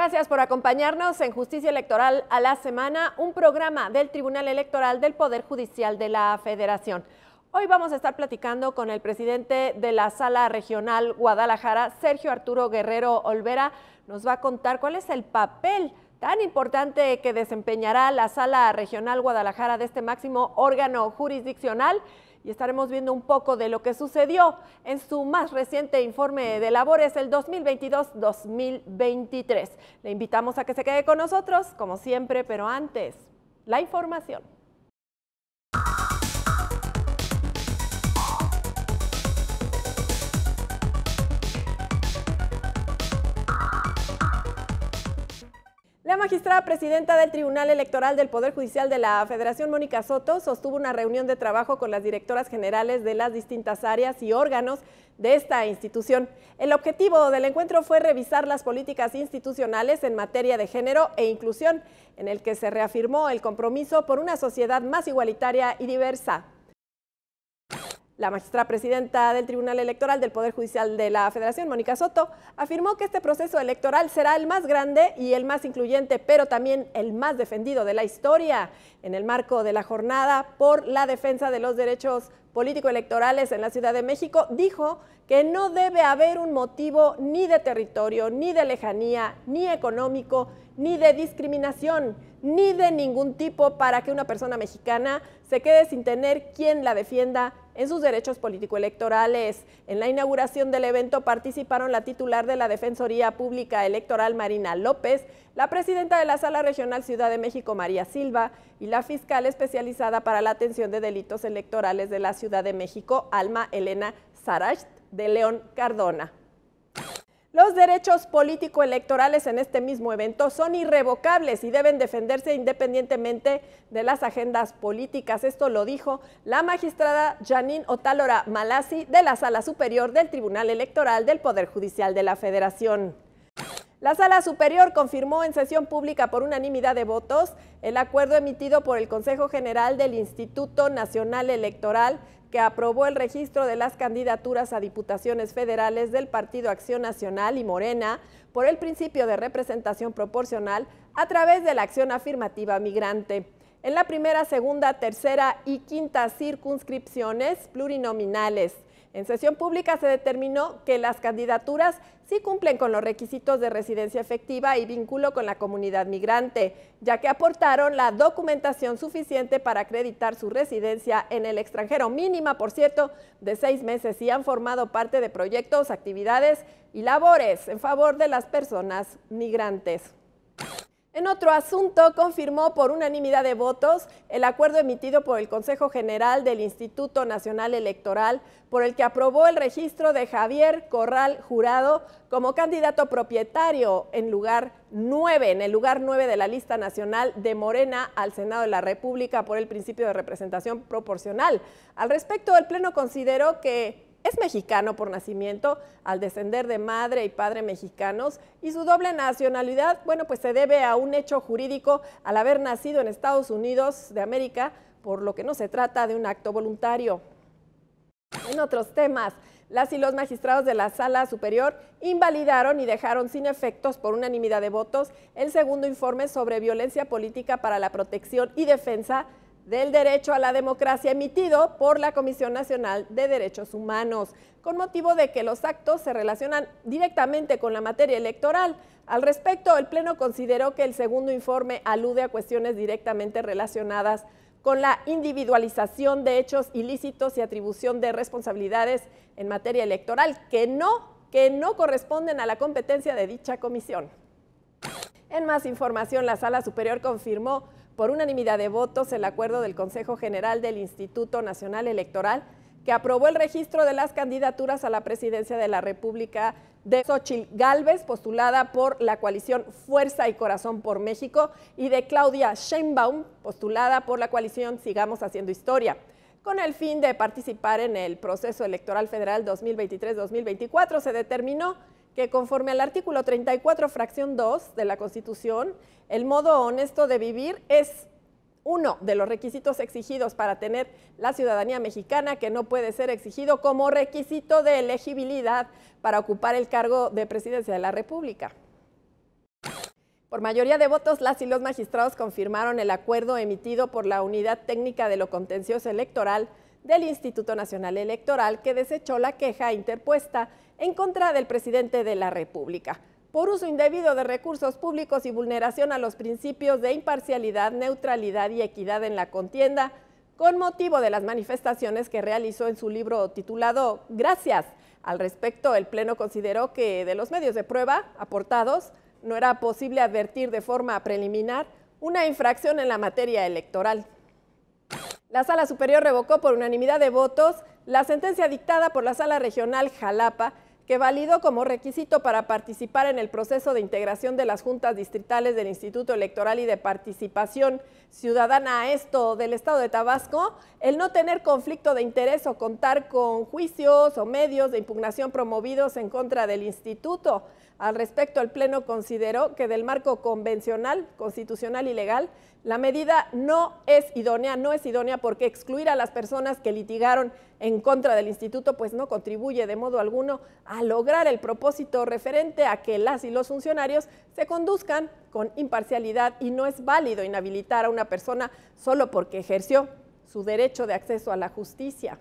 Gracias por acompañarnos en Justicia Electoral a la Semana, un programa del Tribunal Electoral del Poder Judicial de la Federación. Hoy vamos a estar platicando con el presidente de la Sala Regional Guadalajara, Sergio Arturo Guerrero Olvera. Nos va a contar cuál es el papel tan importante que desempeñará la Sala Regional Guadalajara de este máximo órgano jurisdiccional y estaremos viendo un poco de lo que sucedió en su más reciente informe de labores el 2022-2023. Le invitamos a que se quede con nosotros, como siempre, pero antes, la información. La magistrada presidenta del Tribunal Electoral del Poder Judicial de la Federación, Mónica Soto, sostuvo una reunión de trabajo con las directoras generales de las distintas áreas y órganos de esta institución. El objetivo del encuentro fue revisar las políticas institucionales en materia de género e inclusión, en el que se reafirmó el compromiso por una sociedad más igualitaria y diversa. La magistrada presidenta del Tribunal Electoral del Poder Judicial de la Federación, Mónica Soto, afirmó que este proceso electoral será el más grande y el más incluyente, pero también el más defendido de la historia en el marco de la jornada por la defensa de los derechos político-electorales en la Ciudad de México, dijo que no debe haber un motivo ni de territorio, ni de lejanía, ni económico, ni de discriminación, ni de ningún tipo para que una persona mexicana se quede sin tener quien la defienda en sus derechos político-electorales. En la inauguración del evento participaron la titular de la Defensoría Pública Electoral Marina López, la presidenta de la Sala Regional Ciudad de México María Silva y la fiscal especializada para la atención de delitos electorales de la Ciudad de México Alma Elena Sarach de León Cardona. Los derechos político-electorales en este mismo evento son irrevocables y deben defenderse independientemente de las agendas políticas. Esto lo dijo la magistrada Janine Otálora Malasi de la Sala Superior del Tribunal Electoral del Poder Judicial de la Federación. La Sala Superior confirmó en sesión pública por unanimidad de votos el acuerdo emitido por el Consejo General del Instituto Nacional Electoral que aprobó el registro de las candidaturas a diputaciones federales del Partido Acción Nacional y Morena por el principio de representación proporcional a través de la acción afirmativa migrante. En la primera, segunda, tercera y quinta circunscripciones plurinominales en sesión pública se determinó que las candidaturas sí cumplen con los requisitos de residencia efectiva y vínculo con la comunidad migrante, ya que aportaron la documentación suficiente para acreditar su residencia en el extranjero, mínima, por cierto, de seis meses y han formado parte de proyectos, actividades y labores en favor de las personas migrantes. En otro asunto, confirmó por unanimidad de votos el acuerdo emitido por el Consejo General del Instituto Nacional Electoral, por el que aprobó el registro de Javier Corral Jurado como candidato propietario en lugar 9, en el lugar 9 de la lista nacional de Morena al Senado de la República por el principio de representación proporcional. Al respecto, el Pleno consideró que es mexicano por nacimiento, al descender de madre y padre mexicanos, y su doble nacionalidad, bueno, pues se debe a un hecho jurídico al haber nacido en Estados Unidos de América, por lo que no se trata de un acto voluntario. En otros temas, las y los magistrados de la Sala Superior invalidaron y dejaron sin efectos por unanimidad de votos el segundo informe sobre violencia política para la protección y defensa del Derecho a la Democracia emitido por la Comisión Nacional de Derechos Humanos, con motivo de que los actos se relacionan directamente con la materia electoral. Al respecto, el Pleno consideró que el segundo informe alude a cuestiones directamente relacionadas con la individualización de hechos ilícitos y atribución de responsabilidades en materia electoral que no, que no corresponden a la competencia de dicha comisión. En más información, la Sala Superior confirmó por unanimidad de votos el acuerdo del Consejo General del Instituto Nacional Electoral que aprobó el registro de las candidaturas a la presidencia de la República de Xochitl Galvez, postulada por la coalición Fuerza y Corazón por México, y de Claudia Sheinbaum, postulada por la coalición Sigamos Haciendo Historia con el fin de participar en el proceso electoral federal 2023-2024, se determinó que conforme al artículo 34, fracción 2 de la Constitución, el modo honesto de vivir es uno de los requisitos exigidos para tener la ciudadanía mexicana que no puede ser exigido como requisito de elegibilidad para ocupar el cargo de presidencia de la República. Por mayoría de votos, las y los magistrados confirmaron el acuerdo emitido por la Unidad Técnica de lo Contencioso Electoral del Instituto Nacional Electoral que desechó la queja interpuesta en contra del presidente de la República por uso indebido de recursos públicos y vulneración a los principios de imparcialidad, neutralidad y equidad en la contienda, con motivo de las manifestaciones que realizó en su libro titulado Gracias. Al respecto, el Pleno consideró que de los medios de prueba aportados no era posible advertir de forma preliminar una infracción en la materia electoral. La Sala Superior revocó por unanimidad de votos la sentencia dictada por la Sala Regional Jalapa que validó como requisito para participar en el proceso de integración de las juntas distritales del Instituto Electoral y de Participación Ciudadana a esto del Estado de Tabasco, el no tener conflicto de interés o contar con juicios o medios de impugnación promovidos en contra del instituto. Al respecto, el Pleno consideró que del marco convencional, constitucional y legal, la medida no es idónea, no es idónea porque excluir a las personas que litigaron en contra del instituto pues no contribuye de modo alguno a lograr el propósito referente a que las y los funcionarios se conduzcan con imparcialidad y no es válido inhabilitar a una persona solo porque ejerció su derecho de acceso a la justicia.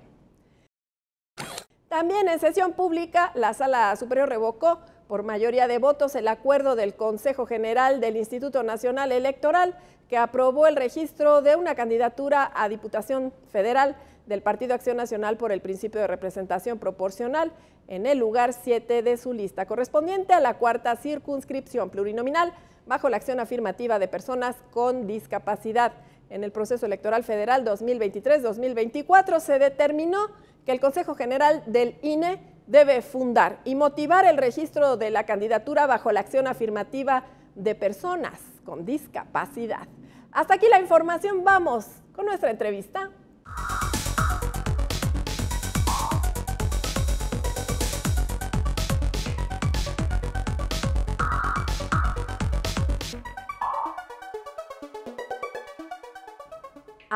También en sesión pública, la Sala Superior revocó por mayoría de votos el acuerdo del Consejo General del Instituto Nacional Electoral que aprobó el registro de una candidatura a Diputación Federal del Partido Acción Nacional por el principio de representación proporcional en el lugar 7 de su lista, correspondiente a la cuarta circunscripción plurinominal bajo la acción afirmativa de personas con discapacidad. En el proceso electoral federal 2023-2024 se determinó que el Consejo General del INE debe fundar y motivar el registro de la candidatura bajo la acción afirmativa de personas con discapacidad. Hasta aquí la información, vamos con nuestra entrevista.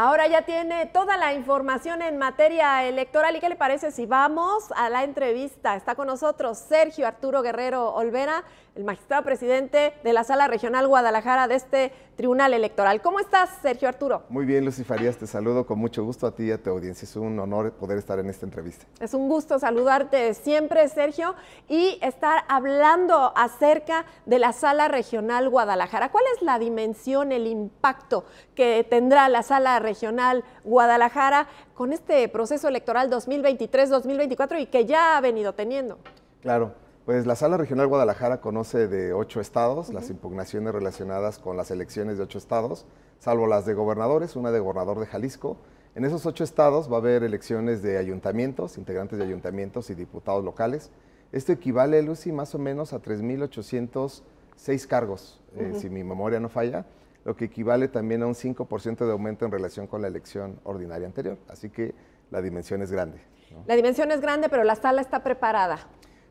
Ahora ya tiene toda la información en materia electoral. ¿Y qué le parece si vamos a la entrevista? Está con nosotros Sergio Arturo Guerrero Olvera, el magistrado presidente de la Sala Regional Guadalajara de este Tribunal Electoral. ¿Cómo estás, Sergio Arturo? Muy bien, Lucy te saludo con mucho gusto a ti y a tu audiencia. Es un honor poder estar en esta entrevista. Es un gusto saludarte siempre, Sergio, y estar hablando acerca de la Sala Regional Guadalajara. ¿Cuál es la dimensión, el impacto que tendrá la Sala Regional Guadalajara con este proceso electoral 2023-2024 y que ya ha venido teniendo? Claro. Pues la Sala Regional Guadalajara conoce de ocho estados, las impugnaciones relacionadas con las elecciones de ocho estados, salvo las de gobernadores, una de gobernador de Jalisco. En esos ocho estados va a haber elecciones de ayuntamientos, integrantes de ayuntamientos y diputados locales. Esto equivale, Lucy, más o menos a 3.806 cargos, eh, si mi memoria no falla, lo que equivale también a un 5% de aumento en relación con la elección ordinaria anterior. Así que la dimensión es grande. La dimensión es grande, pero la sala está preparada.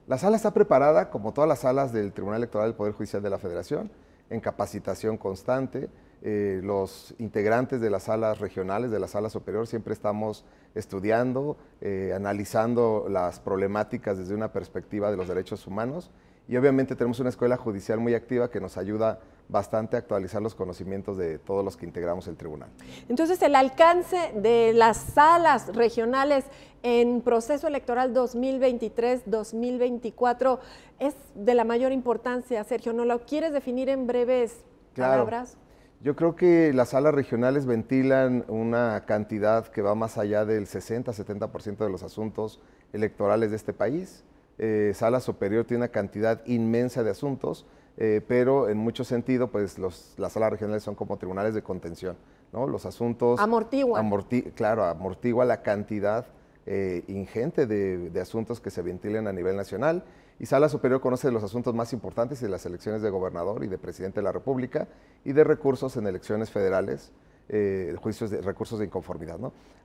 La sala está preparada, como todas las salas del Tribunal Electoral del Poder Judicial de la Federación, en capacitación constante. Eh, los integrantes de las salas regionales, de la sala superior, siempre estamos estudiando, eh, analizando las problemáticas desde una perspectiva de los derechos humanos y obviamente tenemos una escuela judicial muy activa que nos ayuda bastante actualizar los conocimientos de todos los que integramos el tribunal. Entonces, el alcance de las salas regionales en proceso electoral 2023-2024 es de la mayor importancia, Sergio. ¿No lo quieres definir en breves palabras? Yo creo que las salas regionales ventilan una cantidad que va más allá del 60-70% de los asuntos electorales de este país. Eh, sala superior tiene una cantidad inmensa de asuntos eh, pero en mucho sentido, pues las salas regionales son como tribunales de contención, ¿no? Los asuntos... Amortigua. claro, amortigua la cantidad eh, ingente de, asuntos que se ventilen a nivel nacional y Sala Superior conoce los asuntos más importantes de las elecciones de gobernador y de presidente de la República y de recursos en elecciones federales, eh, juicios de recursos de inconformidad,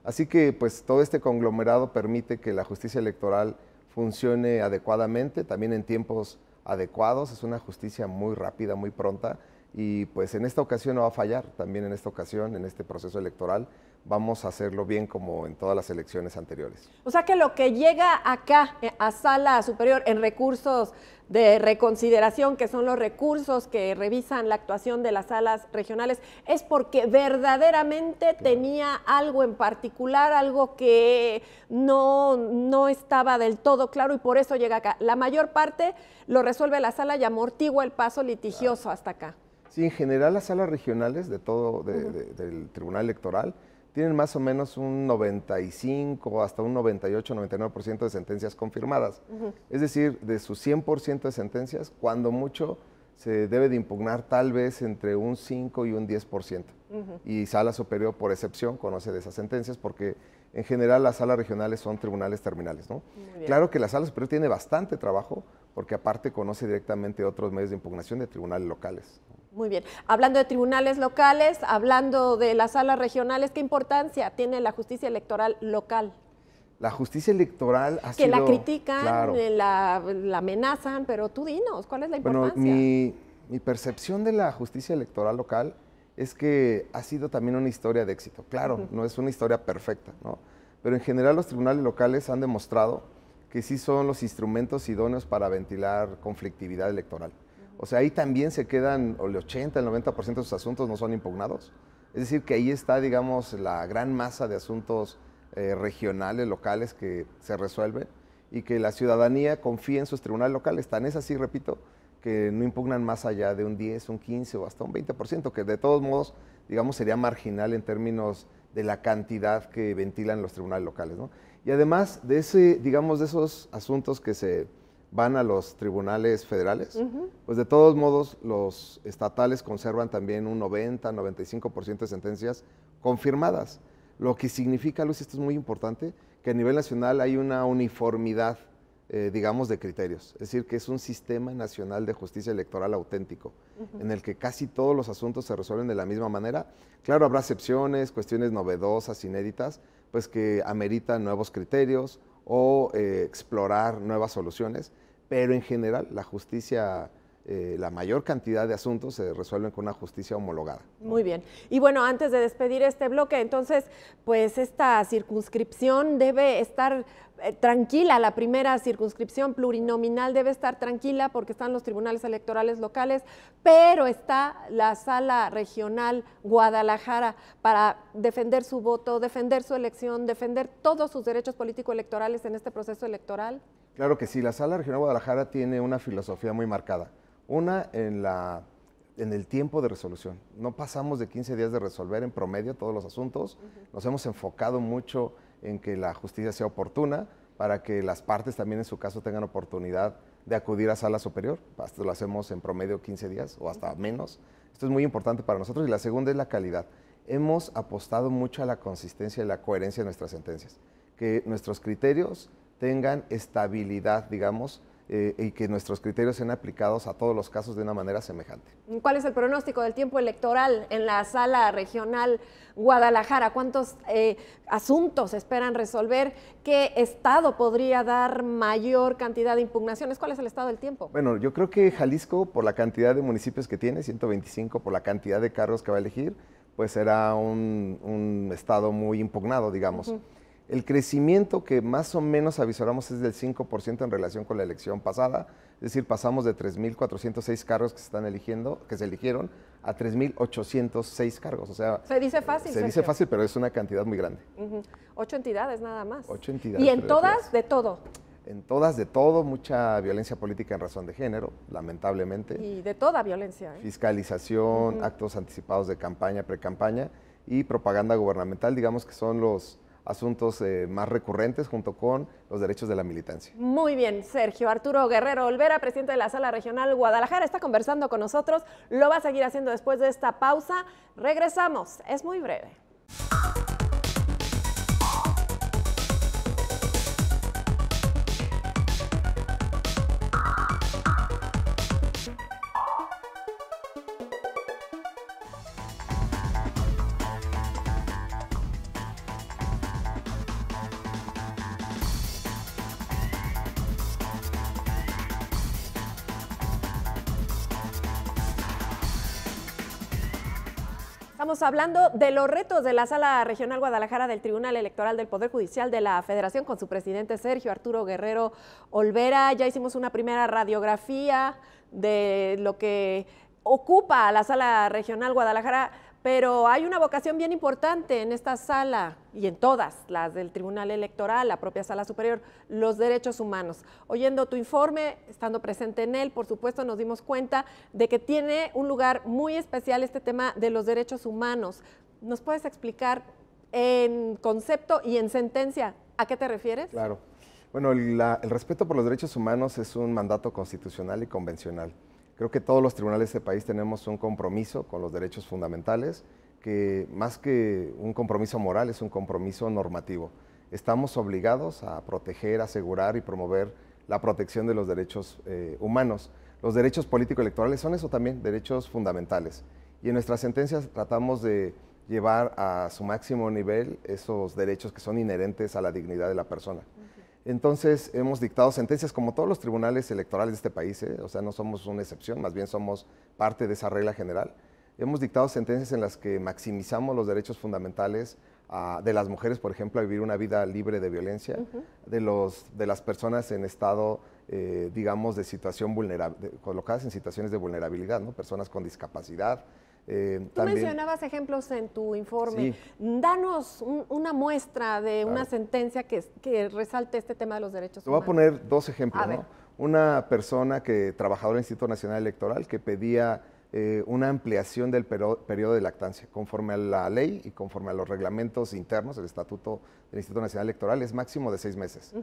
Así que, pues, todo este conglomerado permite que la justicia electoral funcione adecuadamente, también en tiempos adecuados, es una justicia muy rápida, muy pronta y pues en esta ocasión no va a fallar, también en esta ocasión, en este proceso electoral, vamos a hacerlo bien como en todas las elecciones anteriores. O sea que lo que llega acá eh, a sala superior en recursos de reconsideración, que son los recursos que revisan la actuación de las salas regionales, es porque verdaderamente tenía algo en particular, algo que no, estaba del todo claro y por eso llega acá. La mayor parte lo resuelve la sala y amortigua el paso litigioso hasta acá. Sí, en general las salas regionales de todo del Tribunal Electoral tienen más o menos un 95 hasta un 98, 99% de sentencias confirmadas. Es decir, de sus 100% de sentencias, cuando mucho se debe de impugnar tal vez entre un 5 y un 10%. Y sala superior, por excepción, conoce de esas sentencias porque en general las salas regionales son tribunales terminales. Claro que la sala superior tiene bastante trabajo porque aparte conoce directamente otros medios de impugnación de tribunales locales. Muy bien. Hablando de tribunales locales, hablando de las salas regionales, ¿qué importancia tiene la justicia electoral local? La justicia electoral ha que sido... Que eh, la critican, la, amenazan, pero tú dinos, ¿cuál es la importancia? Bueno, mi, percepción de la justicia electoral local es que ha sido también una historia de éxito. Claro, no es una historia perfecta, ¿no? Pero en general los tribunales locales han demostrado que sí son los instrumentos idóneos para ventilar conflictividad electoral. O sea, ahí también se quedan, el 80, el 90% de sus asuntos no son impugnados. Es decir, que ahí está, digamos, la gran masa de asuntos eh, regionales, locales que se resuelven y que la ciudadanía confía en sus tribunales locales. Tan es así, repito, que no impugnan más allá de un 10, un 15 o hasta un 20%, que de todos modos, digamos, sería marginal en términos de la cantidad que ventilan los tribunales locales. ¿no? Y además de ese, digamos, de esos asuntos que se van a los tribunales federales, pues de todos modos los estatales conservan también un 90, 95% de sentencias confirmadas, lo que significa, Luis, esto es muy importante, que a nivel nacional hay una uniformidad, eh, digamos, de criterios, es decir, que es un sistema nacional de justicia electoral auténtico, en el que casi todos los asuntos se resuelven de la misma manera. Claro, habrá excepciones, cuestiones novedosas, inéditas, pues que amerita nuevos criterios o eh, explorar nuevas soluciones, pero en general la justicia eh, la mayor cantidad de asuntos se resuelven con una justicia homologada. Muy bien. Y bueno, antes de despedir este bloque, entonces, pues esta circunscripción debe estar eh, tranquila, la primera circunscripción plurinominal debe estar tranquila porque están los tribunales electorales locales, pero está la sala regional Guadalajara para defender su voto, defender su elección, defender todos sus derechos político-electorales en este proceso electoral. Claro que sí, la sala regional Guadalajara tiene una filosofía muy marcada. Una en la en el tiempo de resolución. No pasamos de 15 días de resolver en promedio todos los asuntos. Nos hemos enfocado mucho en que la justicia sea oportuna para que las partes también en su caso tengan oportunidad de acudir a sala superior. Esto lo hacemos en promedio 15 días o hasta menos. Esto es muy importante para nosotros. Y la segunda es la calidad. Hemos apostado mucho a la consistencia y la coherencia de nuestras sentencias. Que nuestros criterios tengan estabilidad, digamos, eh, y que nuestros criterios sean aplicados a todos los casos de una manera semejante. ¿Cuál es el pronóstico del tiempo electoral en la sala regional Guadalajara? ¿Cuántos eh, asuntos esperan resolver? ¿Qué estado podría dar mayor cantidad de impugnaciones? ¿Cuál es el estado del tiempo? Bueno, yo creo que Jalisco, por la cantidad de municipios que tiene, 125, por la cantidad de cargos que va a elegir, pues será un, estado muy impugnado, digamos. El crecimiento que más o menos avisoramos es del 5% en relación con la elección pasada, es decir, pasamos de 3.406 cargos que se están eligiendo, que se eligieron, a 3.806 cargos. O sea, se dice fácil. Se dice fácil, pero es una cantidad muy grande. Ocho entidades nada más. Ocho entidades. Y en todas de todo. En todas de todo, mucha violencia política en razón de género, lamentablemente. Y de toda violencia. ¿eh? Fiscalización, actos anticipados de campaña, precampaña y propaganda gubernamental, digamos que son los asuntos eh, más recurrentes junto con los derechos de la militancia. Muy bien, Sergio. Arturo Guerrero Olvera, presidente de la Sala Regional Guadalajara, está conversando con nosotros. Lo va a seguir haciendo después de esta pausa. Regresamos. Es muy breve. Estamos hablando de los retos de la Sala Regional Guadalajara del Tribunal Electoral del Poder Judicial de la Federación con su presidente Sergio Arturo Guerrero Olvera. Ya hicimos una primera radiografía de lo que ocupa la Sala Regional Guadalajara. Pero hay una vocación bien importante en esta sala y en todas las del Tribunal Electoral, la propia Sala Superior, los derechos humanos. Oyendo tu informe, estando presente en él, por supuesto nos dimos cuenta de que tiene un lugar muy especial este tema de los derechos humanos. ¿Nos puedes explicar en concepto y en sentencia a qué te refieres? Claro. Bueno, el respeto por los derechos humanos es un mandato constitucional y convencional. Creo que todos los tribunales de este país tenemos un compromiso con los derechos fundamentales, que más que un compromiso moral es un compromiso normativo. Estamos obligados a proteger, asegurar y promover la protección de los derechos eh, humanos. Los derechos político-electorales son eso también, derechos fundamentales. Y en nuestras sentencias tratamos de llevar a su máximo nivel esos derechos que son inherentes a la dignidad de la persona. Entonces hemos dictado sentencias como todos los tribunales electorales de este país, ¿eh? o sea, no somos una excepción, más bien somos parte de esa regla general. Hemos dictado sentencias en las que maximizamos los derechos fundamentales ah, de las mujeres, por ejemplo, a vivir una vida libre de violencia, de, las personas en estado, eh, digamos, de situación vulnerable, colocadas en situaciones de vulnerabilidad, ¿no? personas con discapacidad, eh, Tú mencionabas ejemplos en tu informe. Danos una muestra de una sentencia que, resalte este tema de los derechos Te voy a poner dos ejemplos. ¿no? Una persona que, en del Instituto Nacional Electoral, que pedía eh, una ampliación del periodo de lactancia, conforme a la ley y conforme a los reglamentos internos, el estatuto del Instituto Nacional Electoral es máximo de seis meses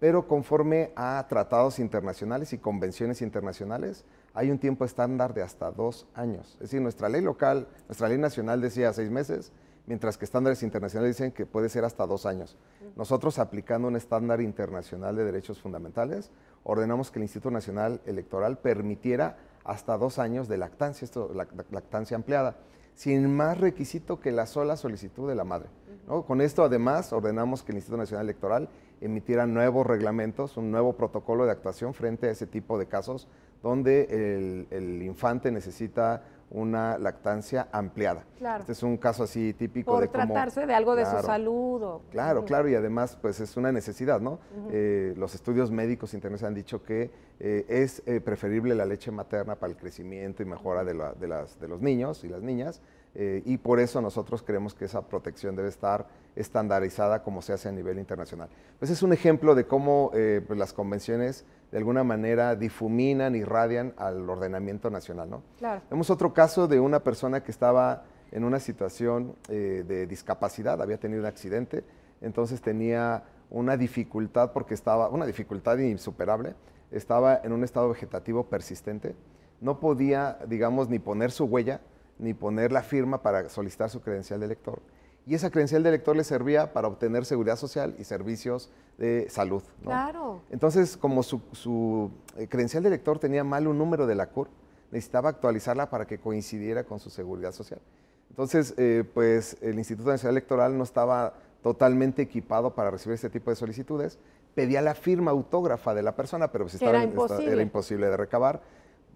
pero conforme a tratados internacionales y convenciones internacionales, hay un tiempo estándar de hasta dos años. Es decir, nuestra ley local, nuestra ley nacional decía seis meses, mientras que estándares internacionales dicen que puede ser hasta dos años. Nosotros, aplicando un estándar internacional de derechos fundamentales, ordenamos que el Instituto Nacional Electoral permitiera hasta dos años de lactancia, esto, lactancia ampliada, sin más requisito que la sola solicitud de la madre. Con esto, además, ordenamos que el Instituto Nacional Electoral emitiera nuevos reglamentos, un nuevo protocolo de actuación frente a ese tipo de casos donde el, infante necesita una lactancia ampliada. Este es un caso así típico de tratarse de algo de su salud. claro, claro, y además pues es una necesidad, ¿no? Eh, los estudios médicos internacionales han dicho que eh, es eh, preferible la leche materna para el crecimiento y mejora las, de los niños y las niñas, y por eso nosotros creemos que esa protección debe estar estandarizada como se hace a nivel internacional. Pues es un ejemplo de cómo eh, pues, las convenciones de alguna manera difuminan, radian al ordenamiento nacional. ¿no? Claro. Vemos otro caso de una persona que estaba en una situación eh, de discapacidad, había tenido un accidente, entonces tenía una dificultad porque estaba, una dificultad insuperable, estaba en un estado vegetativo persistente, no podía, digamos, ni poner su huella, ni poner la firma para solicitar su credencial de elector y esa credencial de elector le servía para obtener seguridad social y servicios de salud. Entonces, como su, eh, credencial de elector tenía mal un número de la CUR, necesitaba actualizarla para que coincidiera con su seguridad social. Entonces, eh, pues el Instituto Nacional Electoral no estaba totalmente equipado para recibir este tipo de solicitudes. Pedía la firma autógrafa de la persona, pero si pues, era imposible de recabar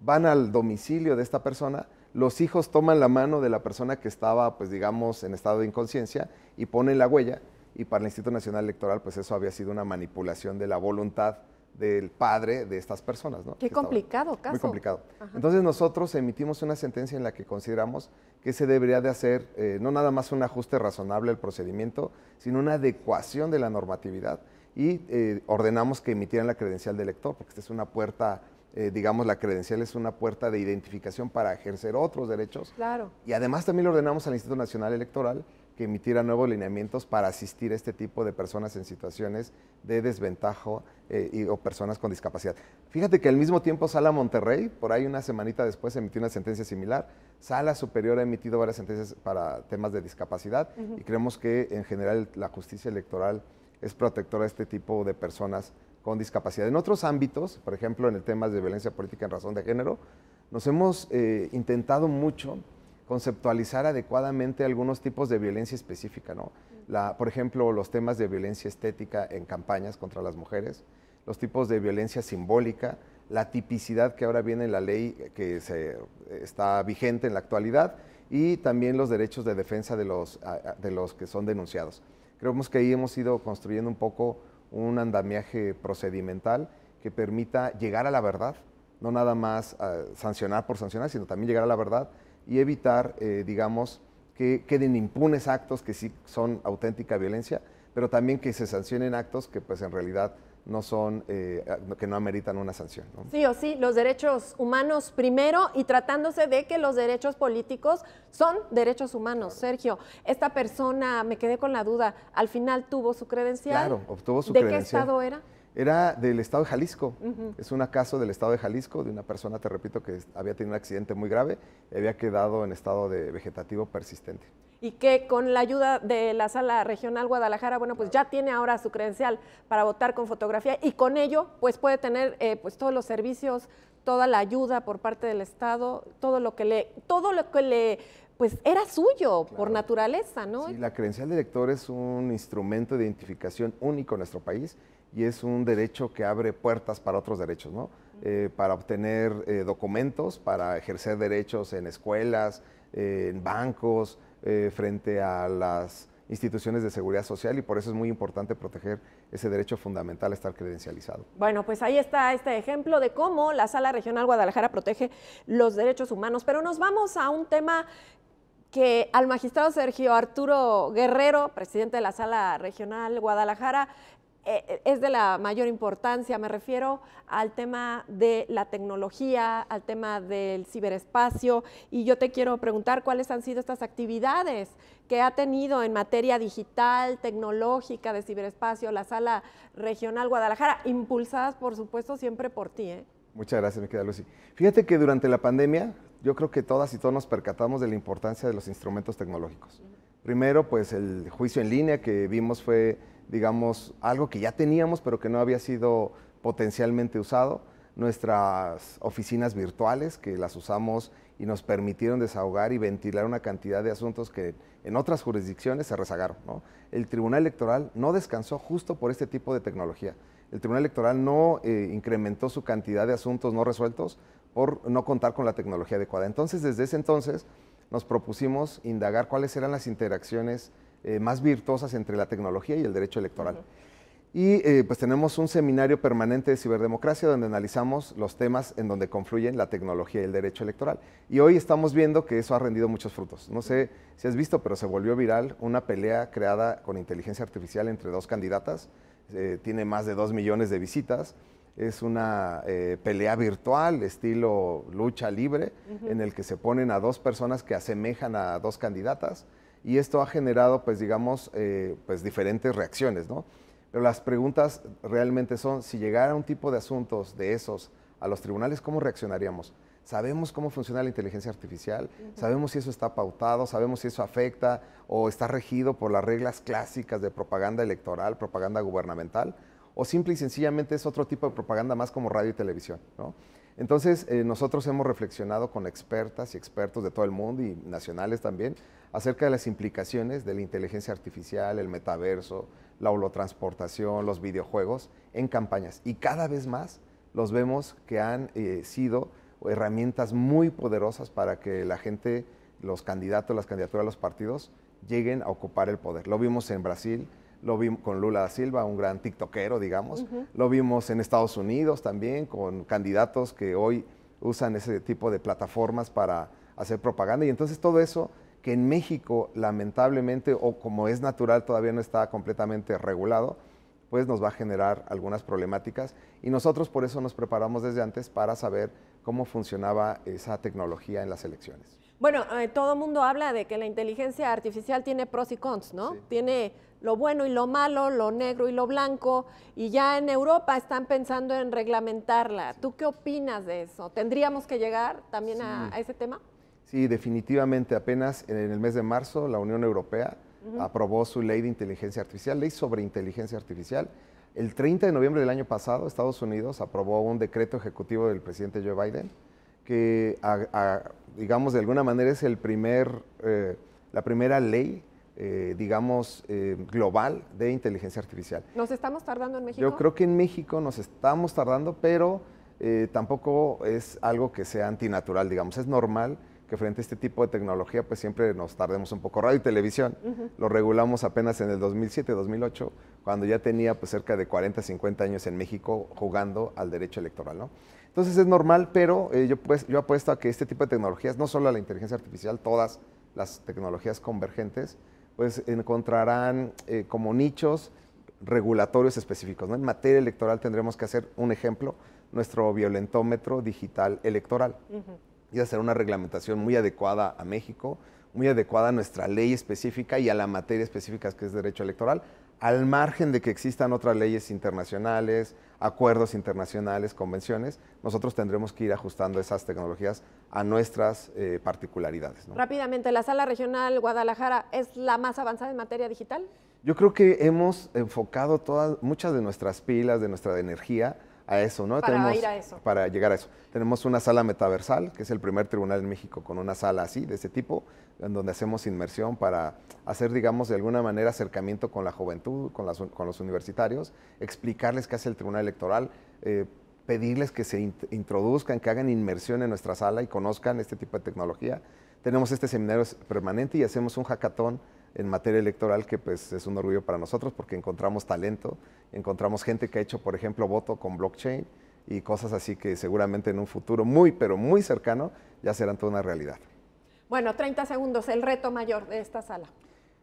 van al domicilio de esta persona, los hijos toman la mano de la persona que estaba, pues digamos, en estado de inconsciencia y ponen la huella. Y para el Instituto Nacional Electoral, pues eso había sido una manipulación de la voluntad del padre de estas personas. ¿no? Qué complicado caso. Muy complicado. Entonces nosotros emitimos una sentencia en la que consideramos que se debería de hacer eh, no nada más un ajuste razonable al procedimiento, sino una adecuación de la normatividad y eh, ordenamos que emitieran la credencial de elector, porque esta es una puerta eh, digamos, la credencial es una puerta de identificación para ejercer otros derechos. Claro. Y además también le ordenamos al Instituto Nacional Electoral que emitiera nuevos lineamientos para asistir a este tipo de personas en situaciones de desventaja eh, o personas con discapacidad. Fíjate que al mismo tiempo Sala Monterrey, por ahí una semanita después, emitió una sentencia similar. Sala Superior ha emitido varias sentencias para temas de discapacidad y creemos que en general la justicia electoral es protectora de este tipo de personas con discapacidad. En otros ámbitos, por ejemplo, en el tema de violencia política en razón de género, nos hemos eh, intentado mucho conceptualizar adecuadamente algunos tipos de violencia específica, ¿no? La, por ejemplo, los temas de violencia estética en campañas contra las mujeres, los tipos de violencia simbólica, la tipicidad que ahora viene en la ley eh, que se, eh, está vigente en la actualidad y también los derechos de defensa de los, de los que son denunciados. Creemos que ahí hemos ido construyendo un poco un andamiaje procedimental que permita llegar a la verdad, no nada más eh, sancionar por sancionar, sino también llegar a la verdad y evitar, eh, digamos, que queden impunes actos que sí son auténtica violencia, pero también que se sancionen actos que pues en realidad no son, eh, que no ameritan una sanción. Sí o sí, los derechos humanos primero y tratándose de que los derechos políticos son derechos humanos. Sergio, esta persona, me quedé con la duda, al final tuvo su credencial. Claro, obtuvo su credencial. ¿De qué estado era? Era del estado de Jalisco. Es un acaso del estado de Jalisco, de una persona, te repito, que había tenido un accidente muy grave y había quedado en estado de vegetativo persistente. Y que con la ayuda de la sala regional Guadalajara, bueno, pues ya tiene ahora su credencial para votar con fotografía y con ello, pues puede tener eh, pues todos los servicios, toda la ayuda por parte del Estado, todo lo que le, todo lo que le pues era suyo por naturaleza, ¿no? Sí, la credencial de elector es un instrumento de identificación único en nuestro país y es un derecho que abre puertas para otros derechos, ¿no? Eh, para obtener eh, documentos, para ejercer derechos en escuelas, eh, en bancos, frente a las instituciones de seguridad social y por eso es muy importante proteger ese derecho fundamental a estar credencializado. Bueno, pues ahí está este ejemplo de cómo la Sala Regional Guadalajara protege los derechos humanos, pero nos vamos a un tema que al magistrado Sergio Arturo Guerrero, presidente de la Sala Regional Guadalajara, eh, eh, es de la mayor importancia. Me refiero al tema de la tecnología, al tema del ciberespacio y yo te quiero preguntar cuáles han sido estas actividades que ha tenido en materia digital, tecnológica, de ciberespacio, la Sala Regional Guadalajara, impulsadas por supuesto siempre por ti. Eh? Muchas gracias, mi querida Lucy. Fíjate que durante la pandemia yo creo que todas y todos nos percatamos de la importancia de los instrumentos tecnológicos. Primero, pues el juicio en línea que vimos fue digamos, algo que ya teníamos, pero que no había sido potencialmente usado, nuestras oficinas virtuales, que las usamos y nos permitieron desahogar y ventilar una cantidad de asuntos que en otras jurisdicciones se rezagaron. El Tribunal Electoral no descansó justo por este tipo de tecnología. El Tribunal Electoral no eh, incrementó su cantidad de asuntos no resueltos por no contar con la tecnología adecuada. Entonces, desde ese entonces, nos propusimos indagar cuáles eran las interacciones eh, más virtuosas entre la tecnología y el derecho electoral. Y eh, pues tenemos un seminario permanente de ciberdemocracia donde analizamos los temas en donde confluyen la tecnología y el derecho electoral. Y hoy estamos viendo que eso ha rendido muchos frutos. No sé si has visto, pero se volvió viral una pelea creada con inteligencia artificial entre dos candidatas. Eh, tiene más de dos millones de visitas. Es una pelea virtual, estilo lucha libre, en el que se ponen a dos personas que asemejan a dos candidatas y esto ha generado, pues digamos, eh, pues diferentes reacciones, ¿no? Pero las preguntas realmente son, si llegara un tipo de asuntos de esos a los tribunales, ¿cómo reaccionaríamos? Sabemos cómo funciona la inteligencia artificial, sabemos si eso está pautado, sabemos si eso afecta o está regido por las reglas clásicas de propaganda electoral, propaganda gubernamental, o simple y sencillamente es otro tipo de propaganda más como radio y televisión, ¿no? Entonces, eh, nosotros hemos reflexionado con expertas y expertos de todo el mundo y nacionales también acerca de las implicaciones de la inteligencia artificial, el metaverso, la holotransportación, los videojuegos en campañas. Y cada vez más los vemos que han eh, sido herramientas muy poderosas para que la gente, los candidatos, las candidaturas, los partidos lleguen a ocupar el poder. Lo vimos en Brasil, lo vimos con Lula da Silva, un gran tiktokero, digamos, lo vimos en Estados Unidos también, con candidatos que hoy usan ese tipo de plataformas para hacer propaganda, y entonces todo eso que en México lamentablemente, o como es natural, todavía no está completamente regulado, pues nos va a generar algunas problemáticas y nosotros por eso nos preparamos desde antes para saber cómo funcionaba esa tecnología en las elecciones. Bueno, eh, todo el mundo habla de que la inteligencia artificial tiene pros y cons, ¿no? Tiene lo bueno y lo malo, lo negro y lo blanco, y ya en Europa están pensando en reglamentarla. ¿Tú qué opinas de eso? ¿Tendríamos que llegar también a, ese tema? Sí, definitivamente. Apenas en el mes de marzo la Unión Europea aprobó su ley de inteligencia artificial, ley sobre inteligencia artificial. El 30 de noviembre del año pasado, Estados Unidos aprobó un decreto ejecutivo del presidente Joe Biden que, digamos, de alguna manera es el primer, eh, la primera ley eh, digamos, eh, global de inteligencia artificial. ¿Nos estamos tardando en México? Yo creo que en México nos estamos tardando, pero eh, tampoco es algo que sea antinatural, digamos, es normal que frente a este tipo de tecnología pues siempre nos tardemos un poco. Radio y televisión lo regulamos apenas en el 2007-2008, cuando ya tenía pues cerca de 40, 50 años en México jugando al derecho electoral, ¿no? Entonces es normal, pero yo, pues, yo apuesto a que este tipo de tecnologías, no solo a la inteligencia artificial, todas las tecnologías convergentes, pues encontrarán eh, como nichos regulatorios específicos. En materia electoral tendremos que hacer un ejemplo, nuestro violentómetro digital electoral. Y hacer una reglamentación muy adecuada a México, muy adecuada a nuestra ley específica y a la materia específica que es derecho electoral al margen de que existan otras leyes internacionales, acuerdos internacionales, convenciones, nosotros tendremos que ir ajustando esas tecnologías a nuestras eh, particularidades. Rápidamente, ¿la sala regional Guadalajara es la más avanzada en materia digital? Yo creo que hemos enfocado todas, muchas de nuestras pilas, de nuestra energía, eso, ¿no? Para llegar a eso. Tenemos una sala metaversal, que es el primer tribunal en México con una sala así, de ese tipo, en donde hacemos inmersión para hacer, digamos, de alguna manera acercamiento con la juventud, con, los universitarios, explicarles qué hace el tribunal electoral, eh, pedirles que se introduzcan, que hagan inmersión en nuestra sala y conozcan este tipo de tecnología. Tenemos este seminario permanente y hacemos un hackathon en materia electoral que pues es un orgullo para nosotros porque encontramos talento, encontramos gente que ha hecho, por ejemplo, voto con blockchain y cosas así que seguramente en un futuro muy, pero muy cercano ya serán toda una realidad. Bueno, 30 segundos, el reto mayor de esta sala.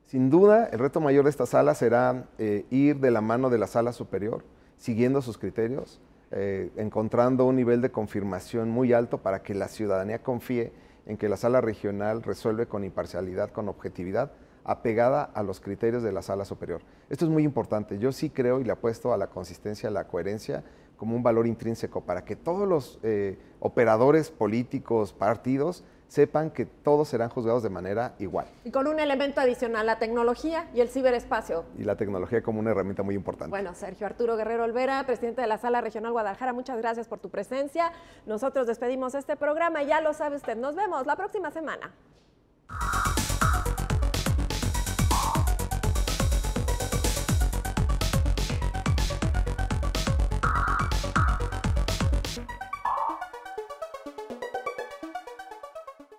Sin duda, el reto mayor de esta sala será eh, ir de la mano de la sala superior, siguiendo sus criterios, eh, encontrando un nivel de confirmación muy alto para que la ciudadanía confíe en que la sala regional resuelve con imparcialidad, con objetividad, apegada a los criterios de la sala superior. Esto es muy importante. Yo sí creo y le apuesto a la consistencia, a la coherencia como un valor intrínseco para que todos los eh, operadores políticos, partidos, sepan que todos serán juzgados de manera igual. Y con un elemento adicional, la tecnología y el ciberespacio. Y la tecnología como una herramienta muy importante. Bueno, Sergio Arturo Guerrero Olvera, presidente de la Sala Regional Guadalajara, muchas gracias por tu presencia. Nosotros despedimos este programa, ya lo sabe usted. Nos vemos la próxima semana.